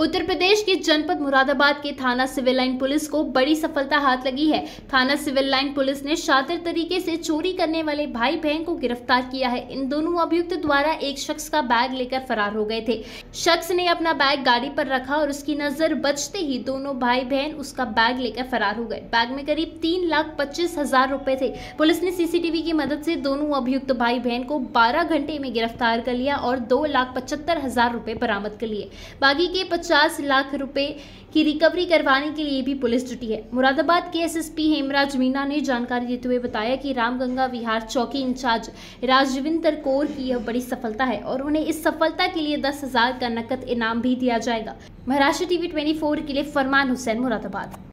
उत्तर प्रदेश के जनपद मुरादाबाद के थाना सिविल लाइन पुलिस को बड़ी सफलता हाथ लगी है थाना सिविल लाइन पुलिस ने शातिर तरीके से चोरी करने वाले भाई बहन को गिरफ्तार किया है इन दोनों अभियुक्त द्वारा एक शख्स का बैग लेकर फरार हो गए थे शख्स ने अपना बैग गाड़ी पर रखा और उसकी नजर बचते ही दोनों भाई बहन उसका बैग लेकर फरार हो गए बैग में करीब तीन लाख पच्चीस हजार रुपए थे पुलिस ने सीसीटीवी की मदद से दोनों अभियुक्त भाई बहन को बारह घंटे में गिरफ्तार कर लिया और दो लाख पचहत्तर हजार रुपए बरामद कर लिए बाकी के पचास लाख रुपए की रिकवरी करवाने के लिए भी पुलिस जुटी है मुरादाबाद के एसएसपी हेमराज मीणा ने जानकारी देते हुए बताया कि रामगंगा विहार चौकी इंचार्ज राजविंदर कौर की यह बड़ी सफलता है और उन्हें इस सफलता के लिए दस हजार का नकद इनाम भी दिया जाएगा महाराष्ट्र टीवी ट्वेंटी के लिए फरमान हुसैन मुरादाबाद